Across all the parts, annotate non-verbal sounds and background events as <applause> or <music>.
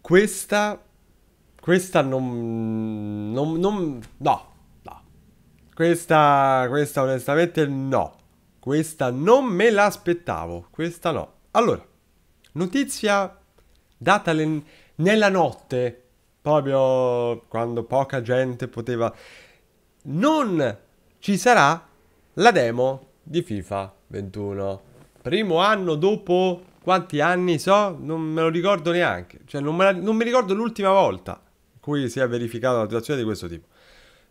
Questa... Questa non... non, non no, no. Questa, questa onestamente no. Questa non me l'aspettavo. Questa no. Allora, notizia data le, nella notte, proprio quando poca gente poteva... Non ci sarà la demo di FIFA 21. Primo anno dopo quanti anni so, non me lo ricordo neanche. Cioè, non, la, non mi ricordo l'ultima volta in cui si è verificata una situazione di questo tipo.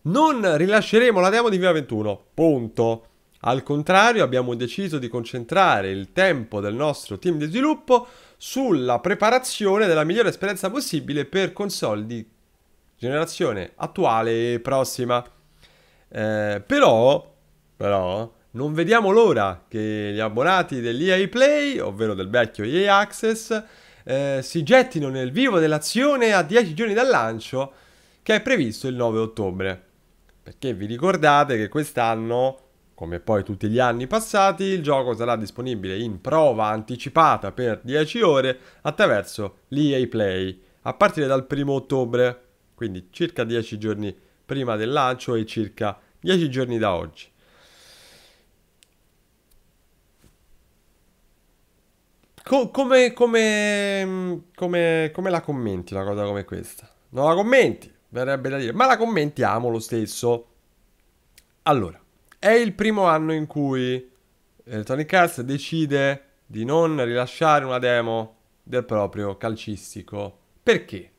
Non rilasceremo la demo di FIFA 21, punto. Al contrario, abbiamo deciso di concentrare il tempo del nostro team di sviluppo sulla preparazione della migliore esperienza possibile per console di generazione attuale e prossima. Eh, però, però, non vediamo l'ora che gli abbonati dell'EA Play, ovvero del vecchio EA Access, eh, si gettino nel vivo dell'azione a 10 giorni dal lancio, che è previsto il 9 ottobre. Perché vi ricordate che quest'anno, come poi tutti gli anni passati, il gioco sarà disponibile in prova anticipata per 10 ore attraverso l'EA Play, a partire dal 1 ottobre, quindi circa 10 giorni prima del lancio e circa 10 giorni da oggi. Co- come, come, come, come, la commenti una cosa come questa? Non la commenti, verrebbe da dire, ma la commentiamo lo stesso. Allora, è il primo anno in cui Electronic eh, Arts decide di non rilasciare una demo del proprio calcistico. Perché?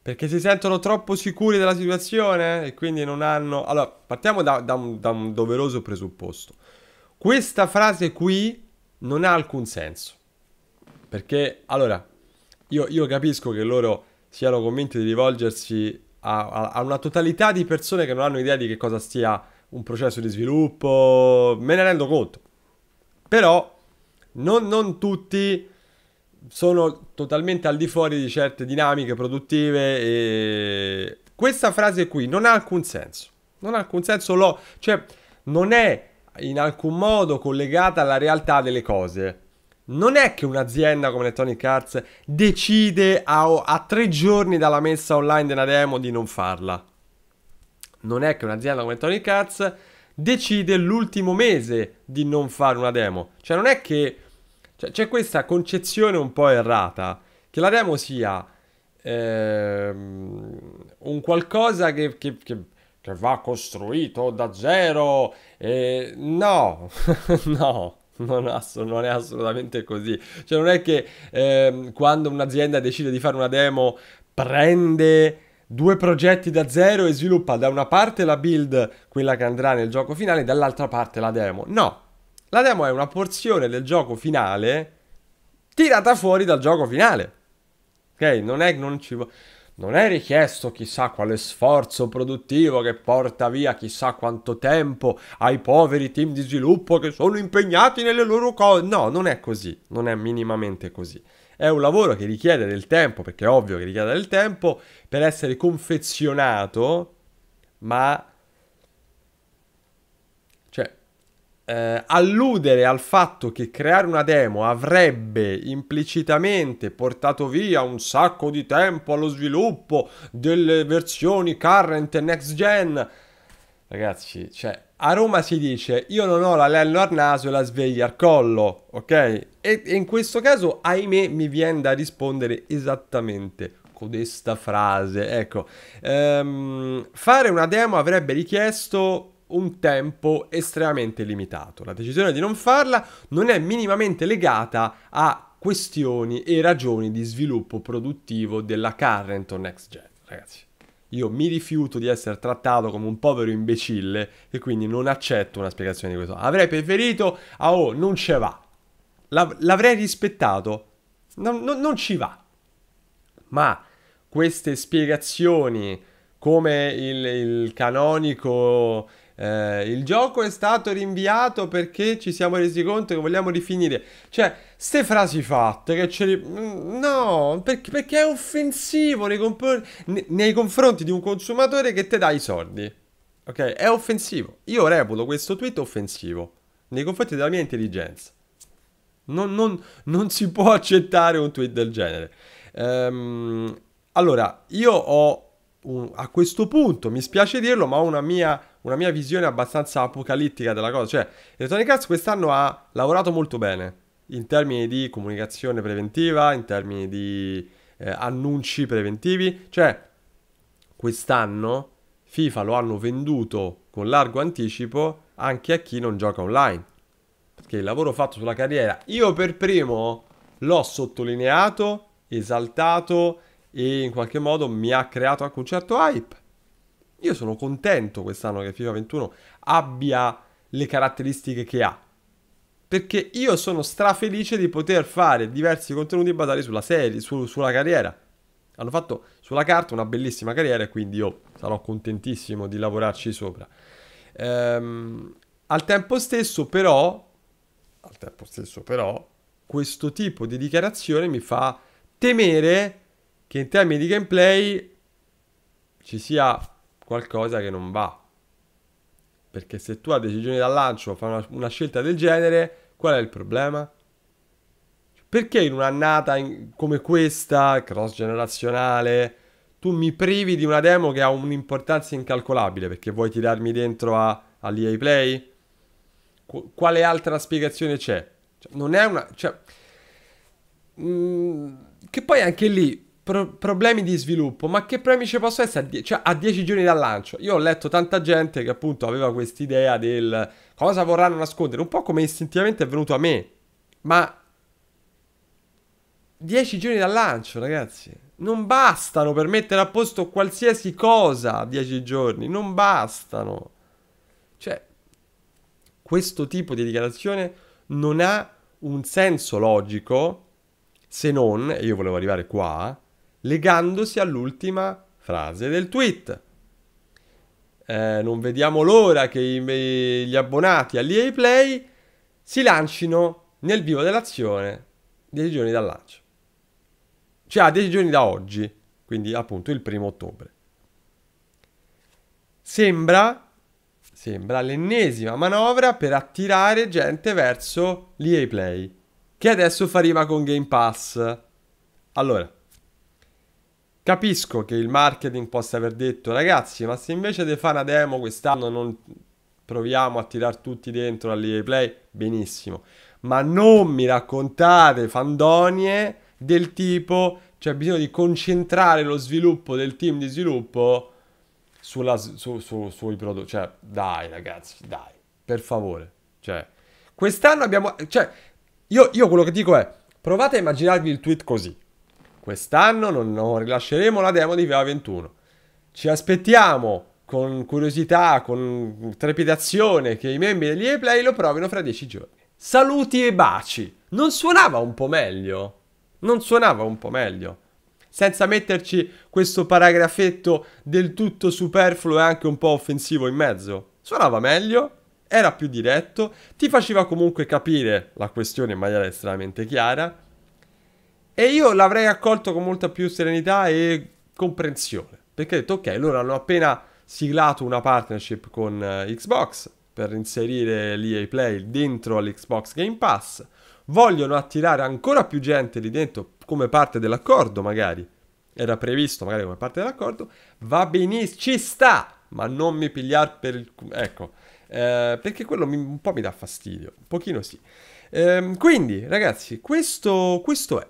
Perché si sentono troppo sicuri della situazione e quindi non hanno... Allora, partiamo da, da, un, da un doveroso presupposto. Questa frase qui non ha alcun senso. Perché, allora, io, io capisco che loro siano convinti di rivolgersi a, a, a, una totalità di persone che non hanno idea di che cosa sia un processo di sviluppo, me ne rendo conto. Però non, non tutti sono totalmente al di fuori di certe dinamiche produttive e questa frase qui non ha alcun senso. Non ha alcun senso, lo, cioè non è in alcun modo collegata alla realtà delle cose. Non è che un'azienda come Electronic Arts decide a, a tre giorni dalla messa online della demo di non farla. Non è che un'azienda come Electronic Arts decide l'ultimo mese di non fare una demo. Cioè non è che... Cioè, c'è questa concezione un po' errata, che la demo sia ehm, un qualcosa che, che, che che va costruito da zero. E no, <laughs> no. Non, ass- non, è assolutamente così. Cioè, non è che ehm, quando un'azienda decide di fare una demo, prende due progetti da zero e sviluppa da una parte la build, quella che andrà nel gioco finale, e dall'altra parte la demo. No, la demo è una porzione del gioco finale tirata fuori dal gioco finale. Ok, non è che non ci vuole. Non è richiesto chissà quale sforzo produttivo che porta via chissà quanto tempo ai poveri team di sviluppo che sono impegnati nelle loro cose. No, non è così, non è minimamente così. È un lavoro che richiede del tempo, perché è ovvio che richiede del tempo, per essere confezionato, ma eh, alludere al fatto che creare una demo avrebbe implicitamente portato via un sacco di tempo allo sviluppo delle versioni current e next gen. Ragazzi, cioè, a Roma si dice io non ho la al naso e la sveglia al collo, ok? E, e in questo caso, ahimè, mi viene da rispondere esattamente questa frase. Ecco, ehm, fare una demo avrebbe richiesto un tempo estremamente limitato. La decisione di non farla non è minimamente legata a questioni e ragioni di sviluppo produttivo della current o next gen, ragazzi. Io mi rifiuto di essere trattato come un povero imbecille e quindi non accetto una spiegazione di questo. Avrei preferito, ah oh, non ce va. L'avrei rispettato. Non, non, non ci va. Ma queste spiegazioni come il, il canonico eh, il gioco è stato rinviato perché ci siamo resi conto che vogliamo rifinire. Cioè, ste frasi fatte che ce li... Mm, no, perché, perché è offensivo nei, comp- nei confronti di un consumatore che te dà i soldi. Ok? È offensivo. Io reputo questo tweet offensivo nei confronti della mia intelligenza. Non, non, non si può <laughs> accettare un tweet del genere. Ehm, allora, io ho un, a questo punto, mi spiace dirlo, ma ho una mia una mia visione abbastanza apocalittica della cosa. Cioè, Electronic Arts quest'anno ha lavorato molto bene in termini di comunicazione preventiva, in termini di eh, annunci preventivi. Cioè, quest'anno FIFA lo hanno venduto con largo anticipo anche a chi non gioca online. Perché il lavoro fatto sulla carriera, io per primo l'ho sottolineato, esaltato e in qualche modo mi ha creato anche un certo hype. Io sono contento quest'anno che FIFA 21 abbia le caratteristiche che ha. Perché io sono strafelice di poter fare diversi contenuti basati sulla serie, su, sulla carriera. Hanno fatto sulla carta una bellissima carriera e quindi io sarò contentissimo di lavorarci sopra. Ehm, al tempo stesso però, al tempo stesso però, questo tipo di dichiarazione mi fa temere che in termini di gameplay ci sia qualcosa che non va. Perché se tu a decisione dal lancio fai una, una, scelta del genere, qual è il problema? Perché in un'annata in, come questa, cross generazionale, tu mi privi di una demo che ha un'importanza incalcolabile? Perché vuoi tirarmi dentro a, all'EA Play? Qu- quale altra spiegazione c'è? Cioè, non è una... Cioè, mh, mm, che poi anche lì pro problemi di sviluppo, ma che problemi ci possono essere a, die cioè, a 10 giorni dal lancio? Io ho letto tanta gente che appunto aveva quest'idea del cosa vorranno nascondere, un po' come istintivamente è venuto a me, ma 10 giorni dal lancio, ragazzi, non bastano per mettere a posto qualsiasi cosa a 10 giorni, non bastano. Cioè, questo tipo di dichiarazione non ha un senso logico se non, e io volevo arrivare qua, legandosi all'ultima frase del tweet. Eh, non vediamo l'ora che i, gli abbonati all'EA Play si lancino nel vivo dell'azione 10 giorni dal lancio. Cioè a 10 giorni da oggi, quindi appunto il primo ottobre. Sembra, sembra l'ennesima manovra per attirare gente verso l'EA Play, che adesso fa rima con Game Pass. Allora, Capisco che il marketing possa aver detto ragazzi, ma se invece di fare una demo quest'anno non proviamo a tirar tutti dentro all'EA Play, benissimo. Ma non mi raccontate fandonie del tipo c'è cioè bisogno di concentrare lo sviluppo del team di sviluppo sulla, su, su, sui prodotti. Cioè, dai ragazzi, dai, per favore. Cioè, quest'anno abbiamo... Cioè, io, io quello che dico è, provate a immaginarvi il tweet così. Quest'anno non, non rilasceremo la demo di Viva 21. Ci aspettiamo con curiosità, con trepidazione che i membri degli e lo provino fra dieci giorni. Saluti e baci! Non suonava un po' meglio? Non suonava un po' meglio? Senza metterci questo paragrafetto del tutto superfluo e anche un po' offensivo in mezzo. Suonava meglio, era più diretto, ti faceva comunque capire la questione in maniera estremamente chiara e io l'avrei accolto con molta più serenità e comprensione. Perché ho detto, ok, loro hanno appena siglato una partnership con uh, Xbox per inserire l'EA Play dentro all'Xbox Game Pass. Vogliono attirare ancora più gente lì dentro come parte dell'accordo, magari. Era previsto magari come parte dell'accordo. Va benissimo, ci sta, ma non mi pigliar per il... Ecco, eh, perché quello mi, un po' mi dà fastidio, un pochino sì. Eh, quindi, ragazzi, questo, questo è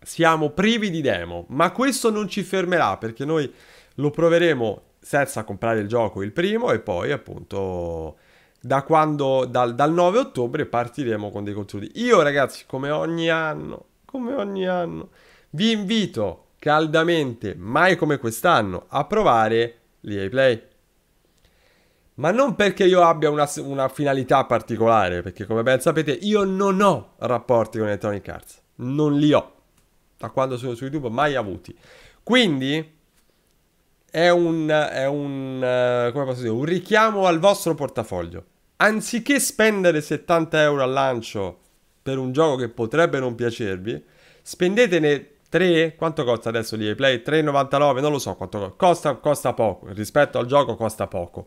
siamo privi di demo, ma questo non ci fermerà perché noi lo proveremo senza comprare il gioco il primo e poi appunto da quando dal, dal 9 ottobre partiremo con dei contenuti. Io ragazzi, come ogni anno, come ogni anno, vi invito caldamente, mai come quest'anno, a provare l'EA Play. Ma non perché io abbia una, una finalità particolare, perché come ben sapete io non ho rapporti con Electronic Arts, non li ho da quando sono su YouTube mai avuti. Quindi è un, è un, eh, come posso dire, un richiamo al vostro portafoglio. Anziché spendere 70 euro al lancio per un gioco che potrebbe non piacervi, spendetene 3, quanto costa adesso l'EA Play? 3,99, non lo so quanto costa, costa poco, rispetto al gioco costa poco.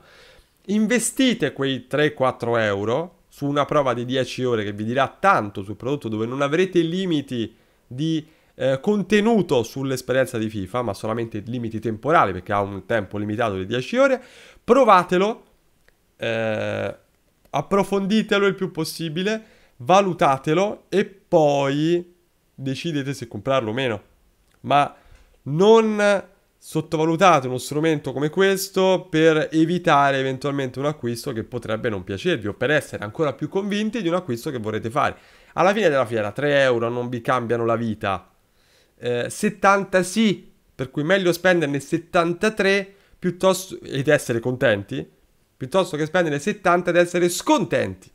Investite quei 3-4 euro su una prova di 10 ore che vi dirà tanto sul prodotto dove non avrete limiti di eh, contenuto sull'esperienza di FIFA, ma solamente limiti temporali perché ha un tempo limitato di 10 ore. Provatelo, eh, approfonditelo il più possibile, valutatelo e poi decidete se comprarlo o meno. Ma non sottovalutate uno strumento come questo per evitare eventualmente un acquisto che potrebbe non piacervi o per essere ancora più convinti di un acquisto che vorrete fare. Alla fine della fiera 3 euro non vi cambiano la vita 70 eh, sì, per cui meglio spenderne 73 piuttosto, ed essere contenti, piuttosto che spendere 70 ed essere scontenti.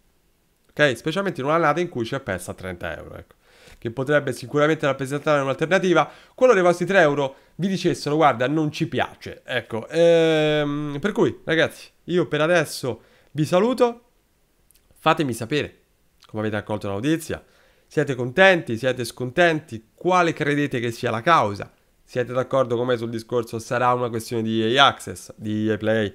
Ok? Specialmente in un'annata in cui ci è persa 30 euro, ecco. Che potrebbe sicuramente rappresentare un'alternativa. Quello dei vostri 3 euro vi dicessero, guarda, non ci piace. Ecco, ehm, per cui, ragazzi, io per adesso vi saluto. Fatemi sapere come avete accolto la notizia siete contenti? Siete scontenti? Quale credete che sia la causa? Siete d'accordo con me sul discorso sarà una questione di EA Access, di EA Play?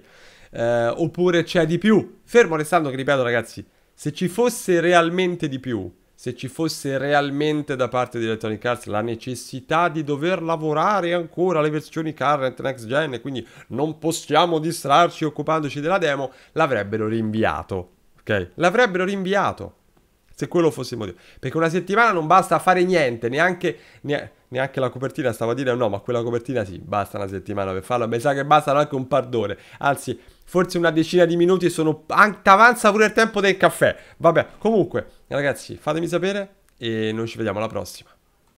Eh, oppure c'è di più? Fermo restando che ripeto ragazzi, se ci fosse realmente di più, se ci fosse realmente da parte di Electronic Arts la necessità di dover lavorare ancora alle versioni current next gen e quindi non possiamo distrarci occupandoci della demo, l'avrebbero rinviato, ok? L'avrebbero rinviato. Se quello fosse il motivo. Perché una settimana non basta fare niente, neanche, neanche la copertina, stavo a dire no, ma quella copertina sì, basta una settimana per farlo. mi sa che bastano anche un par d'ore. Anzi, forse una decina di minuti sono... avanza pure il tempo del caffè. Vabbè, comunque, ragazzi, fatemi sapere e noi ci vediamo alla prossima.